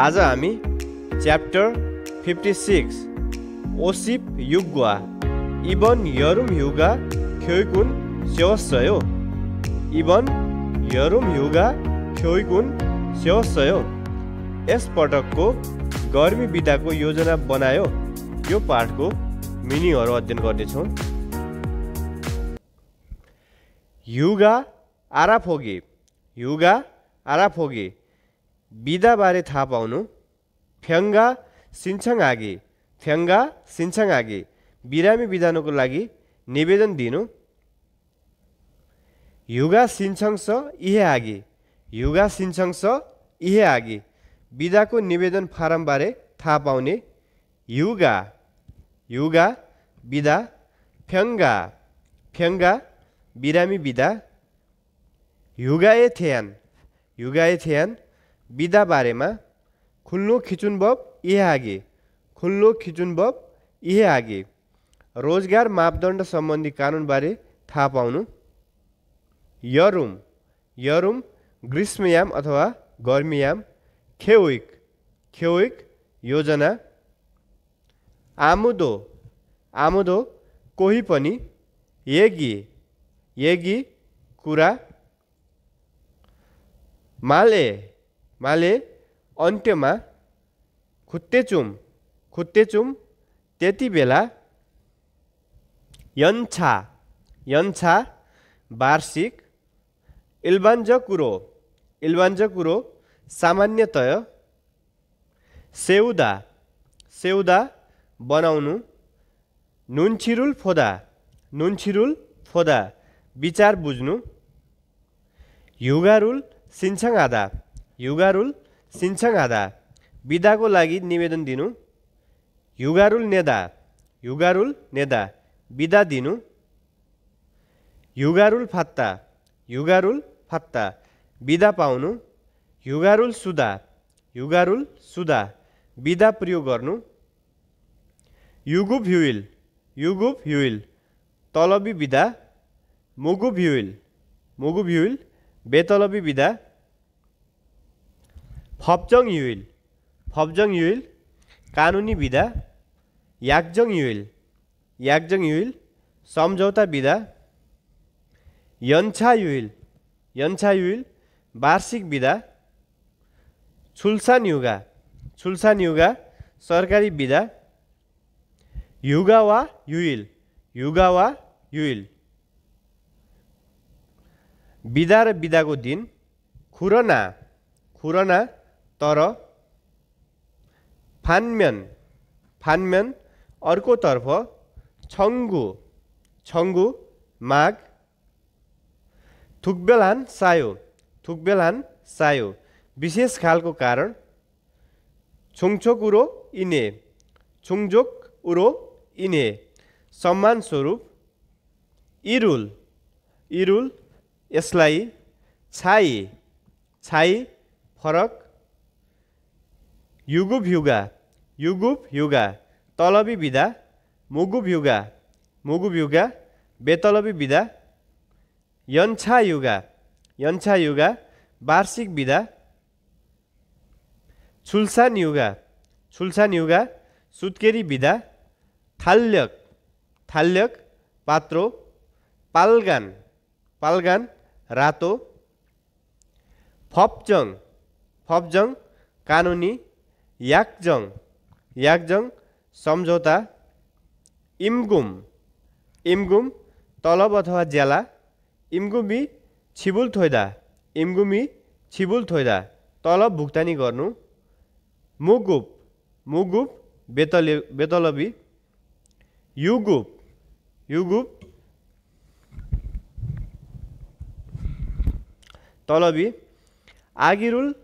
आज हामी chapter fifty six ओसिप युग्वा इबन यरुम युगा खेकुन स्योसयो इबन यरुम युगा ख्योइकुन यस यसपटकको गर्मी बिदाको योजना बनायो यो पाठको मिनिङहरू अध्ययन गर्नेछौँ युगा आराफोगी युगा आराफोगी विधाबारे थाहा पाउनु फ्याङ्गा सिन्छङ आगे फ्याङ्गा सिन्छङ आगे बिरामी बिदाको लागि निवेदन दिनु युगा सिन्छङ छ इहे आगे युगा सिन्छङ छ इहे आगे बिदाको निवेदन फारमबारे थाहा पाउने युगा युगा बिदा फ्याङ्गा फ्याङ्गा बिरामी बिदा युगाए थ्यान युगाए थ्यान बिदा बारेमा खुल्लो खिचुन बब इहे आगे खुल्लो खिचुन बब इहे आगे रोजगार मापदण्ड सम्बन्धी कानुनबारे थाहा पाउनु यरुम यरुम ग्रीष्मयाम अथवा गर्मीयाम खेविक खेविक योजना आमुदो आमुदो कोही पनि येगी येगी कुरा माले माले अन्त्यमा खुत्तेचुम खुत्तेचुम त्यति बेला यन्छा यन्छा वार्षिक इल्बान्ज कुरो इल्बान्ज कुरो सामान्यतया सेउदा सेउदा बनाउनु नुनछिरुल फोदा नुनछिरुल फोदा विचार बुझ्नु युगारुल सिन्छङ आधा युगारुल सिन्छाङ आधा विदाको लागि निवेदन दिनु युगारुल नेदा युगारुल नेदा विदा दिनु युगारुल फात्ता युगारुल फात्ता बिदा पाउनु युगारुल सुधा युगारुल सुधा विदा प्रयोग गर्नु युगुप ह्युइल युगुप ह्युइल तलबी विदा मुगुप ह्युइल मुगुप ह्युइल बेतलबी विदा फब्जङ युइल फब्जङ युइल कानुनी विधा याक्जङ युइल याक्जङ युइल सम्झौता विधा यन्छा युल यन्छा युल वार्षिक विधा छुल्सान युगा छुल्सान युगा सरकारी विधा युगा वा युइल युगा वा युइल बिदा र बिदाको दिन खुरना खुरना तर फानम्यान फानम्यान अर्कोतर्फ छङ्गु छङ्गु माघ थुक्बेलान सायो थुक्बेलान सायो विशेष खालको कारण छुङछोक उरो इने छुङझोक उरो इने सम्मानस्वरूप इरुल इरुल यसलाई छाई छाई फरक युगुब युगा युगुब युगा तलबी विधा मुगुब युगा मुगुब युगा बेतलबी विधा यन्छा युगा यन्छा युगा वार्षिक विधा छुल्सान युगा छुल्सान युगा सुत्केरी विधा थाल्यक थाल्यक पात्रो पालगान पालगान रातो फपजङ फपजङ कानुनी याकजङ याकजङ सम्झौता इम्गुम इम्गुम तलब अथवा ज्याला इम्गुमी छिबुल थोइदा इम्गुमी छिबुल थोइदा तलब भुक्तानी गर्नु मुगुप मुगुप बेतले बेतलबी युगुप युगुप तलबी आगिरुल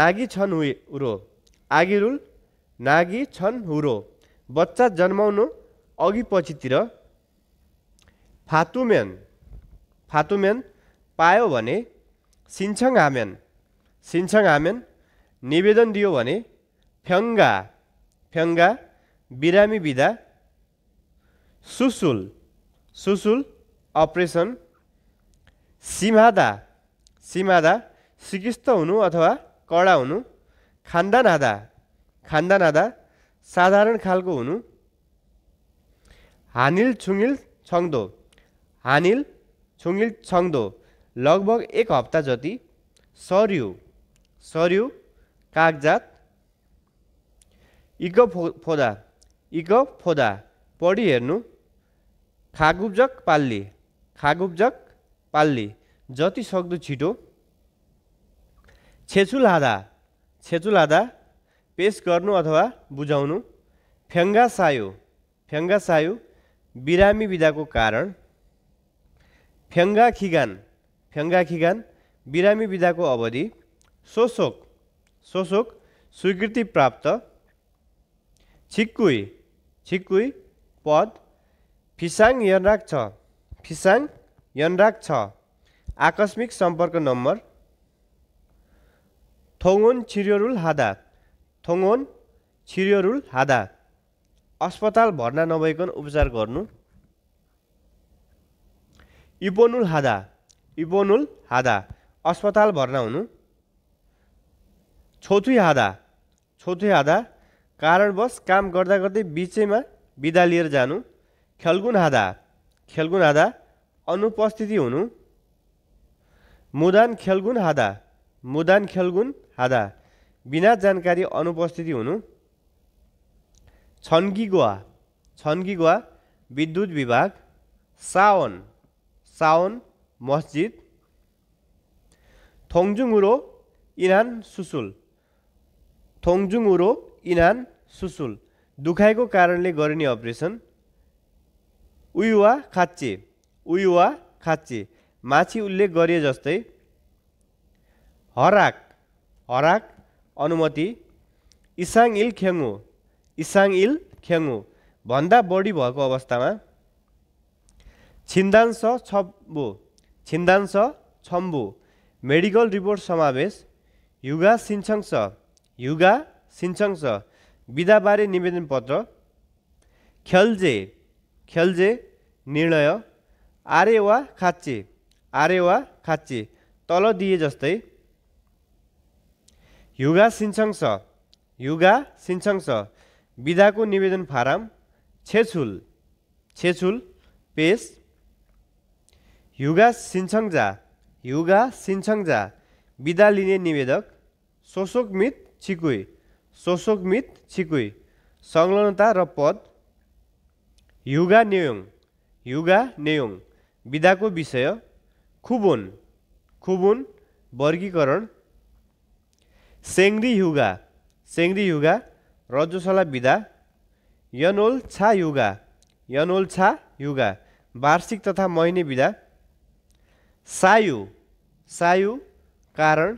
नागी छन् उरो आगिरुल नागी छन् हुरो बच्चा जन्माउनु अघि पछितिर फातुम्यान फातुम्यान पायो भने सिन्छङ हाम्यान सिन्छङ हामेन निवेदन दियो भने फ्याङ्गा फ्याङ्गा बिरामी बिदा सुसुल सुसुल अपरेसन सिमादा सिमादा सिकिस्त हुनु अथवा कडा हुनु खानदान आधा खानदान आधा साधारण खालको हुनु हानिल छुङ्गिल छङ्दो हानिल छुङ्गिल छङ्दो लगभग एक हप्ता जति सर्यु सर्यु कागजात इक फो फोदा इक फोदा पढी हेर्नु खागुब्जक पाल्ली खागुब्जक पाल्ली जति सक्दो छिटो छेसुल हादा छेचुलादा पेस गर्नु अथवा बुझाउनु फ्याङ्गा सायो फ्याङ्गा सायो बिरामी विदाको कारण फ्याङ्गा खिगान फ्याङ्गा खिगान बिरामी विदाको अवधि शोषोक शोषोक स्वीकृति प्राप्त छिक्कुई छिक्कुई पद फिसाङ यनराग छ फिसाङ यनराग छ आकस्मिक सम्पर्क नम्बर थोङोन 치료를 हादा 동원 치료를 हादा अस्पताल भर्ना नभइकन उपचार गर्नु इबोनुल हादा इबोनुल हादा अस्पताल भर्ना हुनु छोथुई हादा छोथु हादा कारणवश काम गर्दा गर्दै बिचैमा बिदा लिएर जानु खेलगुन हादा खेलगुन हादा अनुपस्थिति हुनु मुदान खेलगुन हादा मुदान खेलगुन आधा बिना जानकारी अनुपस्थिति हुनु छन्गी गुवा छन्की गुवा विद्युत विभाग सावन साउन मस्जिद थोङजुङुरो इनान सुसुल थोङजुङुरो इनान सुसुल दुखाइको कारणले गरिने अपरेसन उयुवा खाचे उयुवा खाच्चे माछी उल्लेख गरे जस्तै हराक हराक अनुमति इसाङ इल ख्याङ्गो इसाङ इल ख्याङ्गो भन्दा बढी भएको अवस्थामा छिन्दांश छम्बु छिन्दांश छम्बु मेडिकल रिपोर्ट समावेश युगा सिन्छङ्स युगा सिन्छङ्स विधाबारे पत्र, ख्यल्जे खेलजे निर्णय आरे वा खाचे आरे वा खाचे तल दिए जस्तै युगा सिन्छङ छ युगा सिन्छङ छ विधाको निवेदन फारम छेछुल छेछुल पेस युगा जा युगा जा विदा लिने निवेदक शोषोकमित छिकुइ सोसोकमित छिकुइ संलग्नता र पद युगा नेयोङ युगा नेयोङ विधाको विषय खुबुन खुबुन वर्गीकरण सेङ्री युगा सेङ्री युगा रजोसला विधा यनोल छा युगा यनोल छा युगा वार्षिक तथा महिने विधा सायु सायु कारण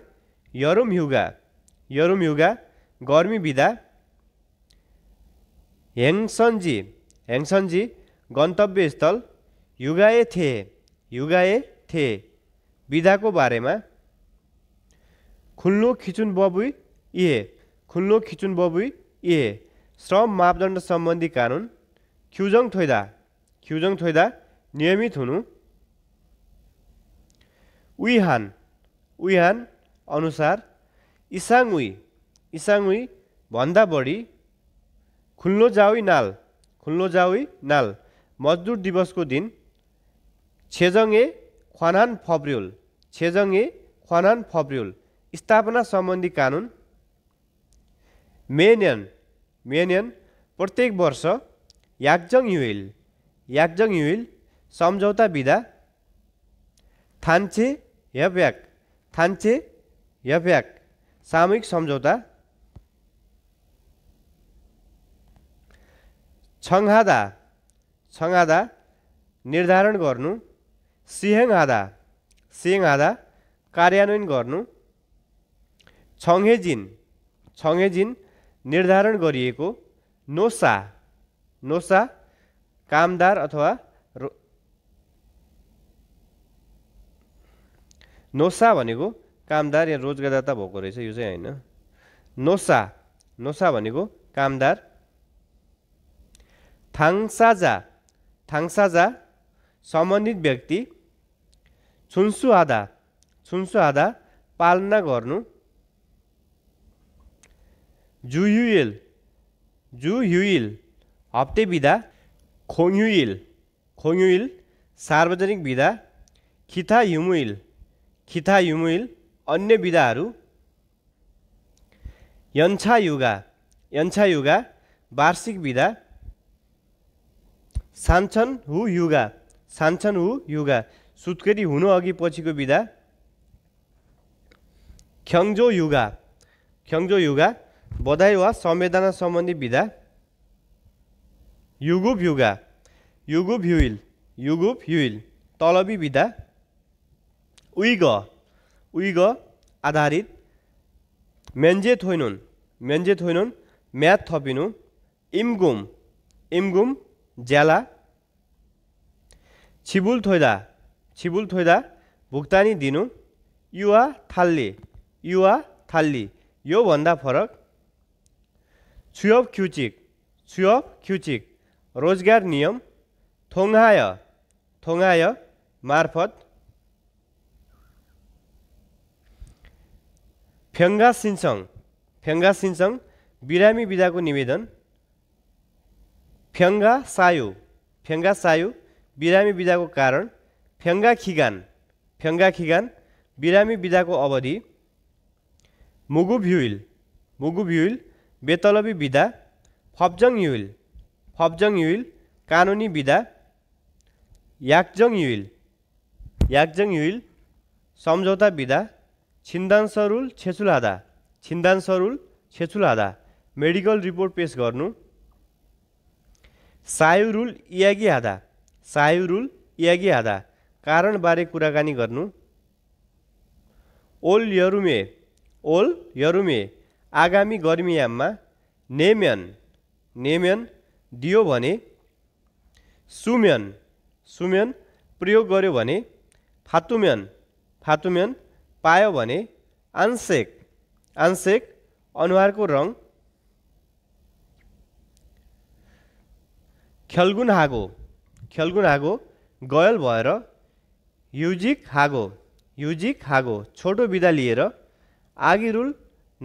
यरुम युगा यरुम युगा गर्मी विधा हेङसन्जी हेङसन्जी स्थल युगाए थे युगाए थे विधाको बारेमा खुल्लो खिचुन बबुई ए खुल्लो खिचुन बबुई ए श्रम मापदण्ड सम्बन्धी कानुन खिउजङ थोइदा खिउजङ थोइदा नियमित हुनु उइहान उइहान अनुसार इसाङुई इसाङुई भन्दा बढी खुल्लो जाउई नाल खुल्लो जाउई नाल मजदुर दिवसको दिन छेजङ ए ख्वानान फब्रिउल छेजङ ए ख्वानान फब्रिउल स्थापना सम्बन्धी कानुन मेनियन मेनियन प्रत्येक वर्ष याक्जङ युइल याक्जङ युइल सम्झौता विधा थान्चे यभ्याक थान्चे यभ्याक सामूहिक सम्झौता छङ्हादा छङ्हादा निर्धारण गर्नु सिहेङ आधा कार्यान्वयन गर्नु छङ्हेजिन छङ्हेजिन निर्धारण गरिएको नोसा नोसा कामदार अथवा नोसा भनेको कामदार या रोजगारदाता भएको रहेछ यो चाहिँ होइन नोसा नोसा भनेको कामदार थाङसाजा थाङसाजा सम्बन्धित व्यक्ति छुन्सु आधा पालना गर्नु 주휴일 주휴일 हप्ते बिदा खोङ्युइल खोङ्युइल सार्वजनिक विधा खिथा हिमुइल खिथा हिमुइल अन्य विधाहरू यन्छा युगा यन्छा युगा वार्षिक विधा सान्छन हु युगा सान्छन हु युगा सुत्केरी हुनु अघि पछिको विधा ख्यङ्जो युगा ख्यङ्जो युगा बधाई वा संवेदना सम्बन्धी विधा युगुप युगा युगुप युइल युगुप युइल तलबी विधा उइग उइग आधारित मेन्जे थोइनुन मेन्जे थोइनुन म्याथ थपिनु इमगुम इमगुम ज्याला छिबुल थोइदा छिबुल थोइदा भुक्तानी दिनु युवा थाल्ली युवा थाल्ली योभन्दा फरक 취업 규직, 취업 규직, रोजगार नियम 통하여, 통하여, मार्फत 병가 신청, 병가 신청, बिरामी विधाको निवेदन फ्याङ्गा सायो फ्याङ्गा सायो बिरामी विधाको कारण फ्याङ्गा खिगान फ्याङ्गा खिगान बिरामी विधाको अवधि मुगु भ्युइल मुगु भ्युइल बेतलबी विधा फब्जङ युल फब्जङ युल कानुनी विधा याक्जङ युल याक्जङ युल सम्झौता विधा छिन्दान सरुल छेचुलादा छिन्दान सरुल छेचुलादा मेडिकल रिपोर्ट पेस गर्नु सायु रुल इयागी आधा सायु रुल इयागी आधा कारणबारे कुराकानी गर्नु ओल यरुमे ओल यरुमे आगामी गर्मीयाममा नेम्यन नेम्यन दियो भने सुम्यन सुम्यन प्रयोग गर्यो भने फातुम्यन फातुम्यन पायो भने आंशेक आंशेक अनुहारको रङ खेलगुन हागो खेलगुन हागो गयल भएर युजिक हागो युजिक हागो छोटो बिदा लिएर आगिरुल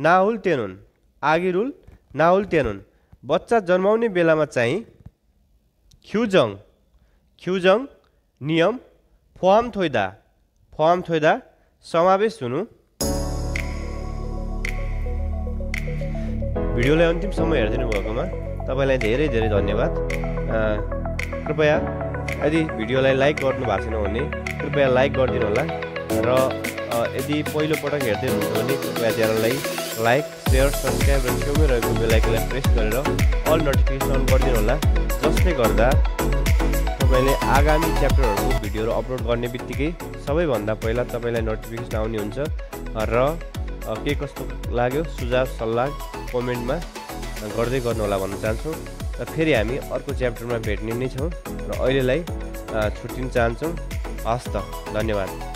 नाहुल तेनुन आगिरुल नाहुल तेनुन बच्चा जन्माउने बेलामा चाहिँ ख्युजङ ख्युजङ नियम फर्म थोइदा फर्म थोइदा समावेश हुनु भिडियोलाई अन्तिमसम्म हेरिदिनु भएकोमा तपाईँलाई धेरै धेरै धन्यवाद कृपया यदि भिडियोलाई लाइक गर्नु भएको छैन भने कृपया लाइक गरिदिनु होला र यदि पहिलोपटक हेर्दै हुनुहुन्छ भने कृपया च्यानललाई लाइक सेयर सब्सक्राइब र छेउमै रहेको बेलायकनलाई प्रेस गरेर अल नोटिफिकेसन अन गरिदिनु होला जसले गर्दा तपाईँले आगामी च्याप्टरहरूको भिडियोहरू अपलोड गर्ने बित्तिकै सबैभन्दा पहिला तपाईँलाई नोटिफिकेसन आउने हुन्छ र के कस्तो लाग्यो सुझाव सल्लाह कमेन्टमा गर्दै गर्नु होला भन्न चाहन्छौँ र फेरि हामी अर्को च्याप्टरमा भेट्ने नै छौँ र अहिलेलाई छुट्टिन चाहन्छौँ हस् त धन्यवाद